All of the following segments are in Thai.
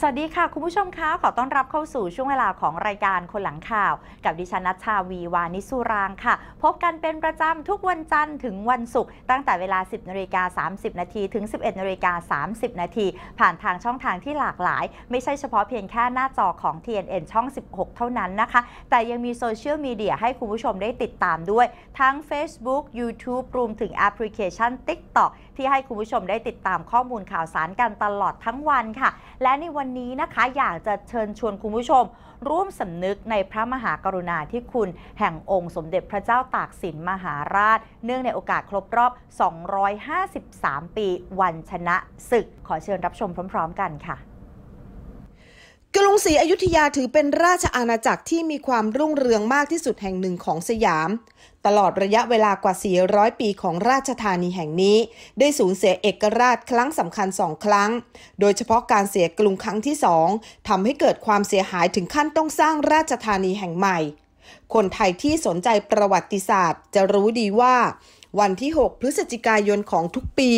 สวัสดีค่ะ คุณผู้ชมคะขอต้อนรับเข้าสู่ช่วงเวลาของรายการคนหลังข่าว กับดิฉันนัชชาวีวานิสุรางค่ะ พบกันเป็นประจำทุกวันจันทร์ถึงวันศุกร์ตั้งแต่เวลา 10นาฬิกา30นาทีถึง 11นาฬิกา30นาทีผ่านทางช่องทางที่หลากหลาย ไม่ใช่เฉพาะเพียงแค่หน้าจอของ TNN ช่อง 16 เท่านั้นนะคะ แต่ยังมีโซเชียลมีเดียให้คุณผู้ชมได้ติดตามด้วย ทั้ง Facebook YouTube รวมถึงแอปพลิเคชัน TikTok ที่ให้คุณผู้ชมได้ติดตามข้อมูลข่าวสารกันตลอดทั้งวันค่ะ และในวันนี้นะคะ อยากจะเชิญชวนคุณผู้ชม ร่วมสำนึกในพระมหากรุณาธิคุณแห่งองค์สมเด็จพระเจ้าตากสินมหาราช เนื่องในโอกาสครบรอบ 253 ปีวันชนะศึก ขอเชิญรับชมพร้อมๆกันค่ะกรุงศรีอยุธยาถือเป็นราชอาณาจักรที่มีความรุ่งเรืองมากที่สุดแห่งหนึ่งของสยาม ตลอดระยะเวลากว่า 400 ปีของราชธานีแห่งนี้ ได้สูญเสียเอกราชครั้งสำคัญสองครั้ง โดยเฉพาะการเสียกรุงครั้งที่สองทำให้เกิดความเสียหายถึงขั้นต้องสร้างราชธานีแห่งใหม่ คนไทยที่สนใจประวัติศาสตร์ จะรู้ดีว่า วันที่ 6 พฤศจิกายนของทุกปี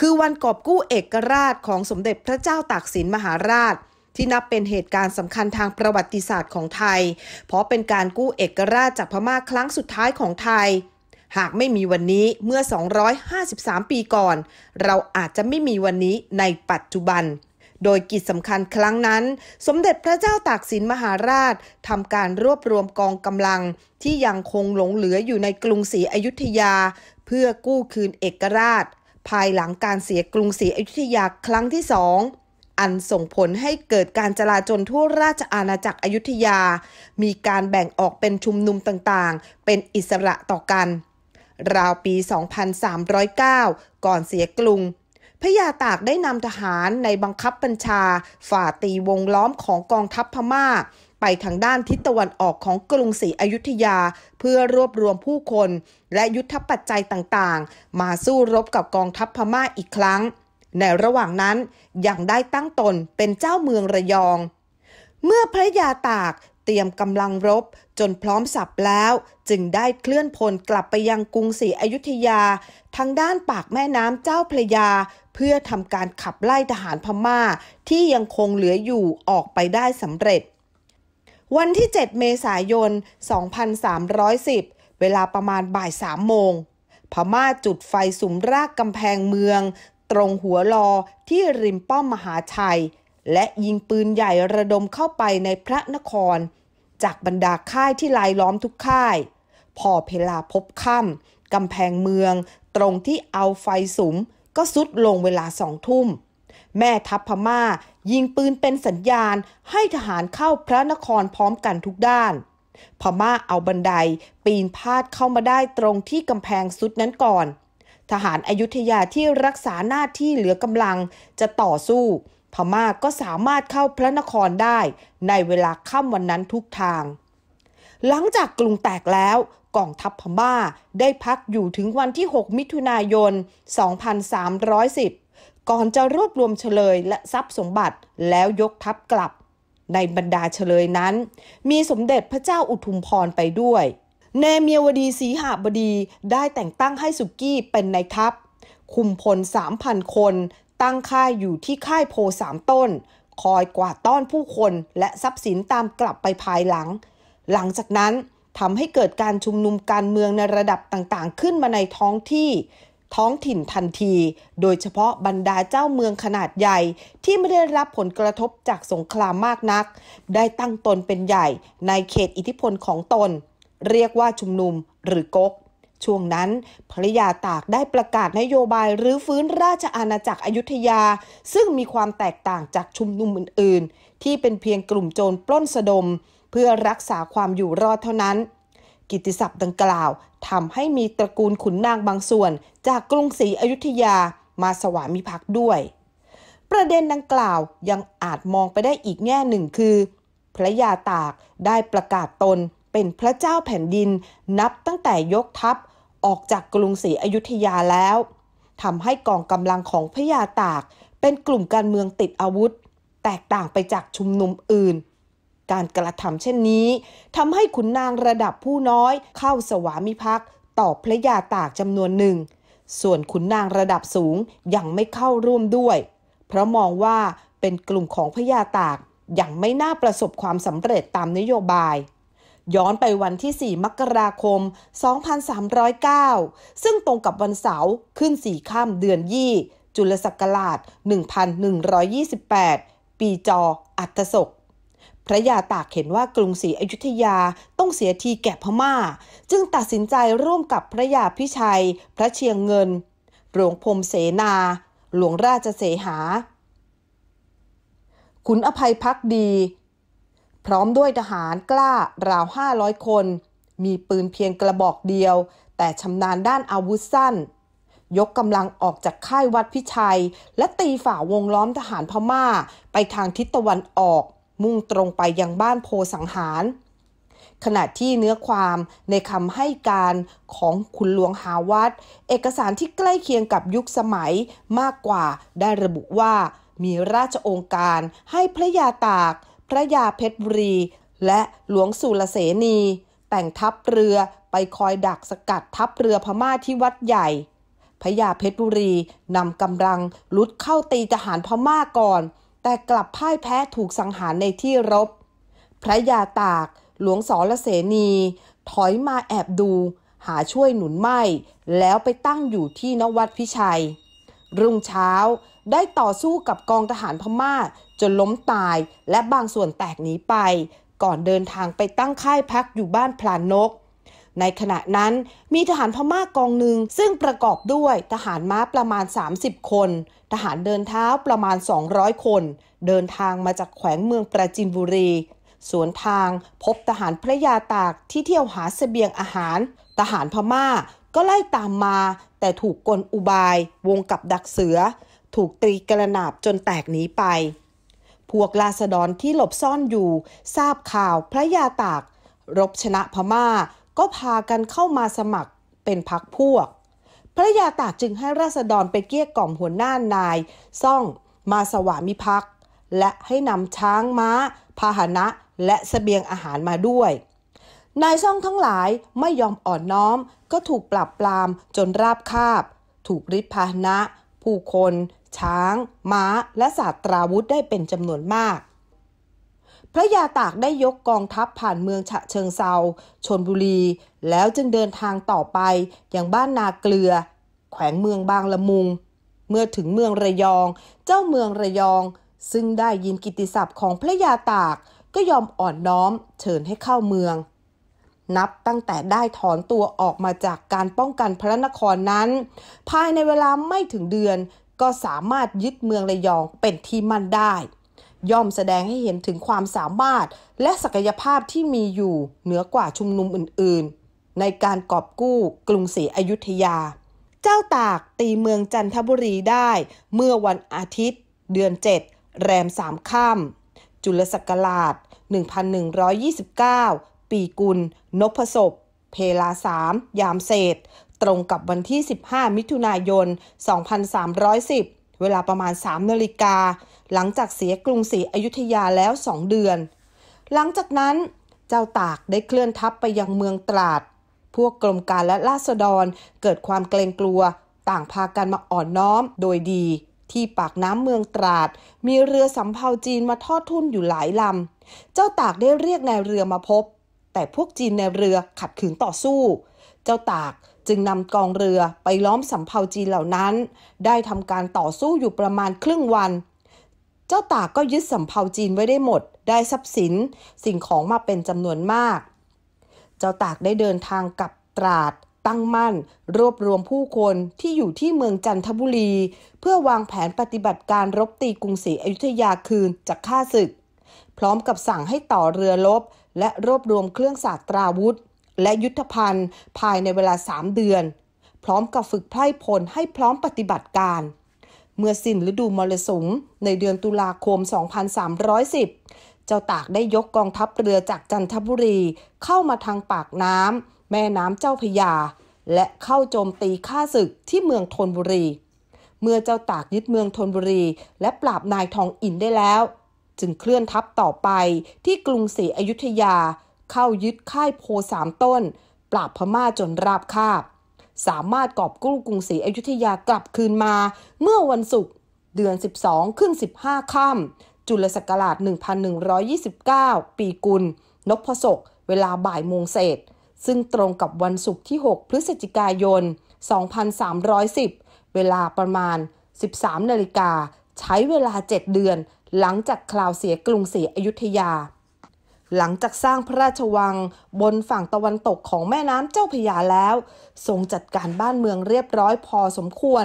คือวันกอบกู้เอกราชของสมเด็จพระเจ้าตากสินมหาราชที่นับเป็นเหตุการณ์สำคัญทางประวัติศาสตร์ของไทย เพราะเป็นการกู้เอกราชจากพม่าครั้งสุดท้ายของไทย หากไม่มีวันนี้เมื่อ 253 ปีก่อน เราอาจจะไม่มีวันนี้ในปัจจุบัน โดยกิจสำคัญครั้งนั้น สมเด็จพระเจ้าตากสินมหาราชทำการรวบรวมกองกำลังที่ยังคงหลงเหลืออยู่ในกรุงศรีอยุธยา เพื่อกู้คืนเอกราช ภายหลังการเสียกรุงศรีอยุธยาครั้งที่สองอันส่งผลให้เกิดการจลาจลทั่วราชอาณาจักรอยุธยา มีการแบ่งออกเป็นชุมนุมต่างๆ เป็นอิสระต่อกัน ราวปี 2309 ก่อนเสียกรุงพระยาตากได้นำทหารในบังคับบัญชา ฝ่าตีวงล้อมของกองทัพพมา่า ไปทางด้านทิศตะวันออกของกรุงศรีอยุธยาเพื่อรวบรวมผู้คน และยุทธปัจจัยต่างๆ มาสู้รบกับกองทัพพม่าอีกครั้งในระหว่างนั้น ยังได้ตั้งตนเป็นเจ้าเมืองระยอง เมื่อพระยาตากเตรียมกำลังรบ จนพร้อมสับแล้ว จึงได้เคลื่อนพลกลับไปยังกรุงศรีอยุธยา ทางด้านปากแม่น้ำเจ้าพระยา เพื่อทำการขับไล่ทหารพม่า ที่ยังคงเหลืออยู่ออกไปได้สำเร็จ วันที่ 7 เมษายน 2310 เวลาประมาณบ่าย3โมงพม่าจุดไฟสุมรากกำแพงเมืองตรงหัวลอที่ริมป้อมมหาชัย และยิงปืนใหญ่ระดมเข้าไปในพระนคร จากบรรดาค่ายที่ลายล้อมทุกค่าย พอเพลาพบค่ำกำแพงเมืองตรงที่เอาไฟสุม ก็สุดลงเวลาสองทุ่มแม่ทัพพม่ายิงปืนเป็นสัญญาณให้ทหารเข้าพระนครพร้อมกันทุกด้าน พม่าเอาบันไดปีนพาดเข้ามาได้ตรงที่กำแพงสุดนั้นก่อนทหารอายุทยาที่รักษาหน้าที่เหลือกำลังจะต่อสู้ พม่าก็สามารถเข้าพระนครได้ในเวลาค่ำวันนั้นทุกทาง หลังจากกรุงแตกแล้วกองทัพพม่าได้พักอยู่ถึงวันที่ 6 มิถุนายน 2310 ก่อนจะรวบรวมเฉลยและทรัพย์สมบัติแล้วยกทัพกลับ ในบรรดาเฉลยนั้น มีสมเด็จพระเจ้าอุทุมพรไปด้วยเนเมียวดี สีหาบดีได้แต่งตั้งให้สุกี้เป็นนายทัพ คุมพล3,000 คน ตั้งค่ายอยู่ที่ค่ายโพสามต้น คอยกวาดต้อนผู้คนและทรัพย์สินตามกลับไปภายหลัง หลังจากนั้นทำให้เกิดการชุมนุมการเมืองในระดับต่างๆ ขึ้นมาในท้องที่ ท้องถิ่นทันที โดยเฉพาะบรรดาเจ้าเมืองขนาดใหญ่ที่ไม่ได้รับผลกระทบจากสงครามมากนัก ได้ตั้งตนเป็นใหญ่ ในเขตอิทธิพลของตนเรียกว่าชุมนุมหรือก๊ก ช่วงนั้นภริยาตากได้ประกาศนโยบายรื้อฟื้นราชอาณาจักรอยุธยา ซึ่งมีความแตกต่างจากชุมนุมอื่นๆ ที่เป็นเพียงกลุ่มโจรปล้นสะดม เพื่อรักษาความอยู่รอดเท่านั้น กิติศัพท์ดังกล่าวทำให้มีตระกูลขุนนางบางส่วน จากกรุงศรีอยุธยามาสวามิภักดิ์ด้วย ประเด็นดังกล่าวยังอาจมองไปได้อีกแง่หนึ่งคือพระยาตากได้ประกาศตนเป็นพระเจ้าแผ่นดินนับตั้งแต่ยกทัพ ออกจากกรุงศรีอยุธยาแล้วทำให้กองกำลังของพญาตากเป็นกลุ่มการเมืองติดอาวุธ แตกต่างไปจากชุมนุมอื่น การกระทำเช่นนี้ทำให้ขุนนางระดับผู้น้อยเข้าสวามิภักดิ์ต่อพระยาตากจำนวนหนึ่ง ส่วนขุนนางระดับสูงยังไม่เข้าร่วมด้วย เพราะมองว่าเป็นกลุ่มของพญาตากยังไม่น่าประสบความสำเร็จตามนโยบายย้อนไปวันที่ 4 มกราคม 2309 ซึ่งตรงกับวันเสาร์ ขึ้น4ข้ามเดือนยี่ จุลศักราช 1128 ปีจออัตศก พระยาตากเห็นว่ากรุงศรีอยุธยาต้องเสียทีแก่พมา่า จึงตัดสินใจร่วมกับพระยาพิชัย พระเชียงเงินหลวงพรมเสนา หลวงราชเสหาขุนอภัยพักดีพร้อมด้วยทหารกล้าราว 500 คน มีปืนเพียงกระบอกเดียว แต่ชำนาญด้านอาวุธสั้น ยกกำลังออกจากค่ายวัดพิชัย และตีฝ่าวงล้อมทหารพมา่าไปทางทิศตะวันออก มุ่งตรงไปยังบ้านโพสังหาร ขณะที่เนื้อความในคำให้การของคุณหลวงหาวัด เอกสารที่ใกล้เคียงกับยุคสมัยมากกว่าได้ระบุว่า มีราชองค์การให้พระยาตากพระยาเพชรบุรีและหลวงสุรเสนี แต่งทัพเรือไปคอยดักสกัดทัพเรือพม่าที่วัดใหญ่ พระยาเพชรบุรีนำกำลังลุดเข้าตีทหารพม่าก่อน แต่กลับพ่ายแพ้ถูกสังหารในที่รบ พระยาตากหลวงสอลเสนีถอยมาแอบดู หาช่วยหนุนไม่ แล้วไปตั้งอยู่ที่นวัดพิชัย รุ่งเช้าได้ต่อสู้กับกองทหารพม่าจนล้มตายและบางส่วนแตกหนีไป ก่อนเดินทางไปตั้งค่ายพักอยู่บ้านพลานนกในขณะนั้นมีทหารพม่ากองหนึ่งซึ่งประกอบด้วยทหารม้าประมาณ 30 คน ทหารเดินเท้าประมาณ 200 คน เดินทางมาจากแขวงเมืองประจินบุรี สวนทางพบทหารพระยาตากที่เที่ยวหาสเสบียงอาหาร ทหารพม่าก็ไล่ตามมา แต่ถูกกลอุบายวงกับดักเสือถูกตีกระนาบจนแตกหนีไป พวกราษฎรที่หลบซ่อนอยู่ ทราบข่าวพระยาตาก รบชนะพมา่าก็พากันเข้ามาสมัครเป็นพักพวก พระยาตากจึงให้ราษฎรไปเกี้ยกล่อมหัวหน้านาย ซ่องมาสวามิภักดิ์และให้นำช้างม้า พาหนะ และสเสบียงอาหารมาด้วย นายซ่องทั้งหลายไม่ยอมอ่อนน้อมก็ถูกปรับปรามจนราบคาบ ถูกริบพาหนะผู้คนช้าง ม้า และศาสตราวุธได้เป็นจำนวนมาก พระยาตากได้ยกกองทัพผ่านเมืองฉะเชิงเซาชนบุรี แล้วจึงเดินทางต่อไปอยังบ้านนาเกลือ แขวงเมืองบางละมุง เมื่อถึงเมืองระยอง เจ้าเมืองระยอง ซึ่งได้ยินกิติศัพท์ของพระยาตาก ก็ยอมอ่อนน้อมเชิญให้เข้าเมือง นับตั้งแต่ได้ถอนตัวออกมาจากการป้องกันพระนครนั้น ภายในเวลาไม่ถึงเดือนก็สามารถยึดเมืองระยองเป็นที่มั่นได้ ย่อมแสดงให้เห็นถึงความสามารถและศักยภาพที่มีอยู่เหนือกว่าชุมนุมอื่นๆ ในการกอบกู้กรุงศรีอยุธยา เจ้าตากตีเมืองจันทบุรีได้ เมื่อวันอาทิตย์ เดือน 7 แรมสามค่ำจุลศักราช 1129 ปีกุลนพศพเพลาสามยามเศษตรงกับวันที่ 15 มิถุนายน 2310 เวลาประมาณ 3นาฬิกาหลังจากเสียกรุงศรีอยุธยาแล้ว 2 เดือน หลังจากนั้นเจ้าตากได้เคลื่อนทัพไปยังเมืองตราด พวกกรมการและราษฎรเกิดความเกรงกลัว ต่างพากันมาอ่อนน้อมโดยดี ที่ปากน้ำเมืองตราด มีเรือสำเภาจีนมาทอดทุ่นอยู่หลายลำเจ้าตากได้เรียกนายเรือมาพบ แต่พวกจีนในเรือขัดขืนต่อสู้ เจ้าตากจึงนำกองเรือไปล้อมสำเภาจีนเหล่านั้น ได้ทำการต่อสู้อยู่ประมาณครึ่งวัน เจ้าตากก็ยึดสำเภาจีนไว้ได้หมด ได้ทรัพย์สินสิ่งของมาเป็นจำนวนมาก เจ้าตากได้เดินทางกลับตราดตั้งมั่น รวบรวมผู้คนที่อยู่ที่เมืองจันทบุรี เพื่อวางแผนปฏิบัติการรบตีกรุงศรีอยุธยาคืนจากข้าศึก พร้อมกับสั่งให้ต่อเรือลบและรวบรวมเครื่องศาตราวุธและยุทธภัณฑ์ ภายในเวลา 3 เดือน พร้อมกับฝึกไพร่พลให้พร้อมปฏิบัติการ เมื่อสิ้นฤดูมรสุมในเดือนตุลาคม 2310 เจ้าตากได้ยกกองทัพเรือจากจันทบุรีเข้ามาทางปากน้ำแม่น้ำเจ้าพยา และเข้าโจมตีข้าศึกที่เมืองธนบุรี เมื่อเจ้าตากยึดเมืองธนบุรี และปราบนายทองอินได้แล้ว จึงเคลื่อนทัพต่อไปที่กรุงศรีอยุธยาเข้ายึดค่ายโพสามต้น ปราบพม่าจนราบคาบ สามารถกอบกู้กรุงศรีอยุธยากลับคืนมาเมื่อวันศุกร์เดือน 12ขึ้น15ค่ำจุลศักราช 1129 ปีกุล นกพศกเวลาบ่ายโมงเศษ ซึ่งตรงกับวันศุกร์ที่ 6 พฤศจิกายน 2310 เวลาประมาณ 13นาฬิกาใช้เวลา 7 เดือนหลังจากคลาวเสียกรุงศรีอยุธยาหลังจากสร้างพระราชวังบนฝั่งตะวันตกของแม่น้ำเจ้าพยาแล้วทรงจัดการบ้านเมืองเรียบร้อยพอสมควร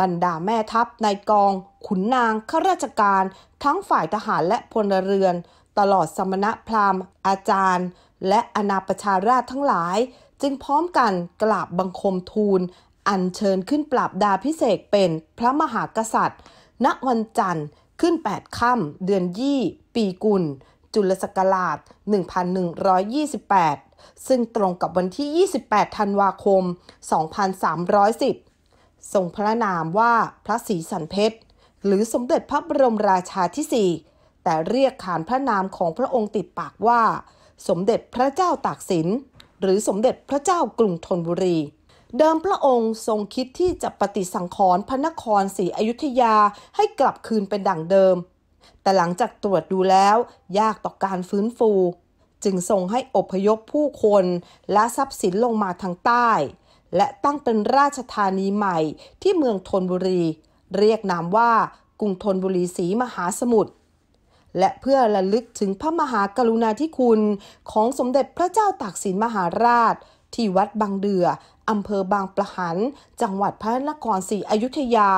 บรรดาแม่ทัพนายกอง ขุนนางข้าราชการ ทั้งฝ่ายทหารและพลเรือน ตลอดสมณะพราหมณ์ อาจารย์ และอนาประชาราชทั้งหลาย จึงพร้อมกันกราบบังคมทูล อัญเชิญขึ้นปราบดาพิเศษเป็นพระมหากษัตริย์ณวันจันทร์ขึ้น8ค่ำเดือนยี่ปีกุลจุลศักราช1128 ซึ่งตรงกับวันที่ 28ธันวาคม 2310 ทรงพระนามว่าพระศรีสันเพชร หรือสมเด็จพระบรมราชาที่ 4แต่เรียกขานพระนามของพระองค์ติดปากว่า สมเด็จพระเจ้าตากสิน หรือสมเด็จพระเจ้ากรุงธนบุรี เดิมพระองค์ทรงคิดที่จะปฏิสังขรณ์พระนครศรีอยุธยาให้กลับคืนเป็นดั่งเดิมแต่หลังจากตรวจดูแล้วยากต่อการฟื้นฟู จึงส่งให้อพยพผู้คนและทรัพย์สินลงมาทางใต้ และตั้งเป็นราชธานีใหม่ที่เมืองธนบุรี เรียกนามว่ากรุงธนบุรีสีมหาสมุทรและเพื่อระลึกถึงพระมหากรุณาธิคุณของสมเด็จพระเจ้าตากสินมหาราชที่วัดบางเดืออำเภอบางประหัน จังหวัดพระนครศรีอยุธยา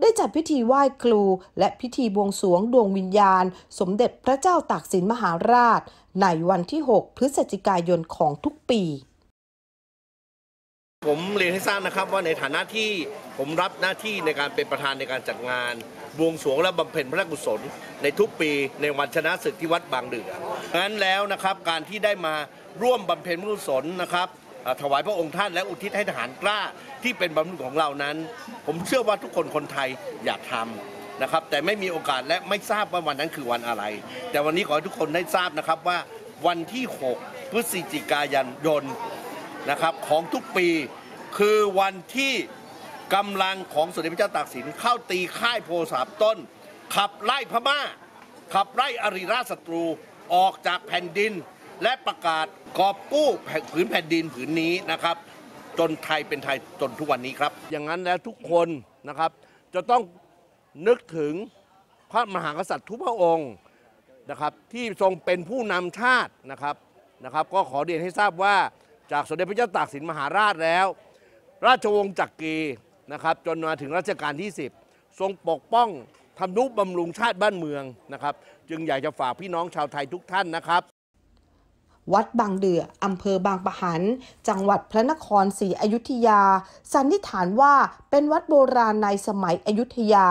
ได้จัดพิธีไหว้ครู และพิธีบวงสรวงดวงวิญญาณ สมเด็จพระเจ้าตากสินมหาราชในวันที่ 6 พฤศจิกายนของทุกปี ผมเรียนให้ทราบนะครับว่าในฐานะที่ผมรับหน้าที่ในการเป็นประธานในการจัดงาน บวงสรวงและบำเพ็ญพระกุศลในทุกปีในวันชนะศึกที่วัดบางเดือนั้นแล้วนะครับการที่ได้มาร่วมบำเพ็ญพระกุศลนะครับถวายพระองค์ท่านและอุทิศให้ทหารกล้าที่เป็นบำรุของเรานั้น ผมเชื่อว่าทุกคนคนไทยอยากทำนะครับ แต่ไม่มีโอกาสและไม่ทราบว่าวันนั้นคือวันอะไร แต่วันนี้ขอให้ทุกคนได้ทราบนะครับว่าวันที่ 6 พฤศจิกายนนนะครับ ของทุกปีคือวันที่กำลังของสมเด็จพระเจ้าตากสินเข้าตีค่ายโพสาบต้น ขับไล่พม่าขับไล่อริราชศัตรูออกจากแผ่นดินและประกาศกอบกู้แผ่นผืนแผ่นดินผืนนี้นะครับ จนไทยเป็นไทย จนทุกวันนี้ครับ อย่างนั้นแล้วทุกคนนะครับ จะต้องนึกถึงพระมหากษัตริย์ทุกพระองค์นะครับ ที่ทรงเป็นผู้นำชาตินะครับนะครับ ก็ขอเรียนให้ทราบว่าจากสมเด็จพระเจ้าตากสินมหาราชแล้ว ราชวงศ์จักรีนะครับ จนมาถึงรัชกาลที่ 10 ทรงปกป้องทำนุบำรุงชาติบ้านเมืองนะครับ จึงอยากจะฝากพี่น้องชาวไทยทุกท่านนะครับวัดบางเดืออำเภอบางปะหัน จังหวัดพระนครศรีอยุธยา สันนิษฐานว่าเป็นวัดโบราณในสมัยอยุธยา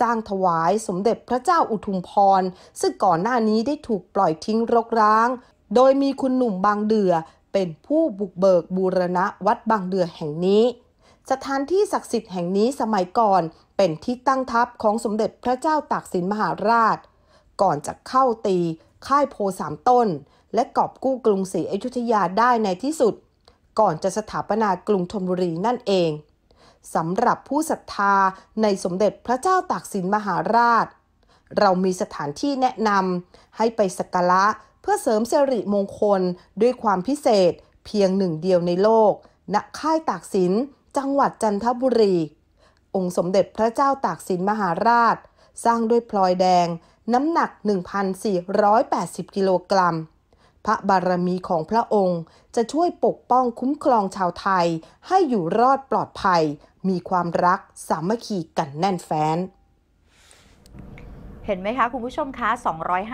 สร้างถวายสมเด็จพระเจ้าอุทุมพร ซึ่งก่อนหน้านี้ได้ถูกปล่อยทิ้งรกร้าง โดยมีคุณหนุ่มบางเดือเป็นผู้บุกเบิกบูรณะ วัดบางเดือแห่งนี้ สถานที่ศักดิ์สิทธิ์แห่งนี้สมัยก่อนเป็นที่ตั้งทัพของสมเด็จพระเจ้าตากสินมหาราช ก่อนจะเข้าตีค่ายโพสามต้นและกอบกู้กรุงศรีอยุธยาได้ในที่สุด ก่อนจะสถาปนากรุงธนบุรีนั่นเองสำหรับผู้ศรัทธาในสมเด็จพระเจ้าตากสินมหาราช เรามีสถานที่แนะนำให้ไปสักการะเพื่อเสริมสิริมงคลด้วยความพิเศษเพียงหนึ่งเดียวในโลกณค่ายตากสินจังหวัดจันทบุรี องค์สมเด็จพระเจ้าตากสินมหาราช สร้างด้วยพลอยแดงน้ำหนัก1,480กิโลกรัมพระบารมีของพระองค์จะช่วยปกป้องคุ้มครองชาวไทย ให้อยู่รอดปลอดภัย มีความรักสามัคคีกันแน่นแฟ้นเห็นไหมคะคุณผู้ชมคะ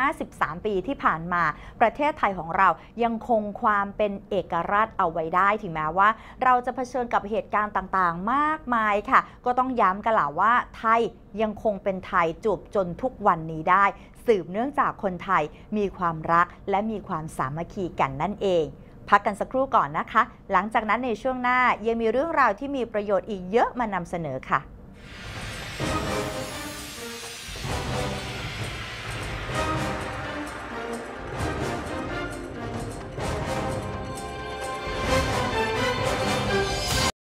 253 ปีที่ผ่านมา ประเทศไทยของเรายังคงความเป็นเอกราชเอาไว้ได้ถึงแม้ว่าเราจะเผชิญกับเหตุการณ์ต่างๆ มากมายค่ะ ก็ต้องย้ำกันหล่ะ ว่าไทยยังคงเป็นไทยจบจนทุกวันนี้ได้ สืบเนื่องจากคนไทยมีความรักและมีความสามัคคีกันนั่นเอง พักกันสักครู่ก่อนนะคะ หลังจากนั้นในช่วงหน้ายังมีเรื่องราวที่มีประโยชน์อีกเยอะมานำเสนอค่ะ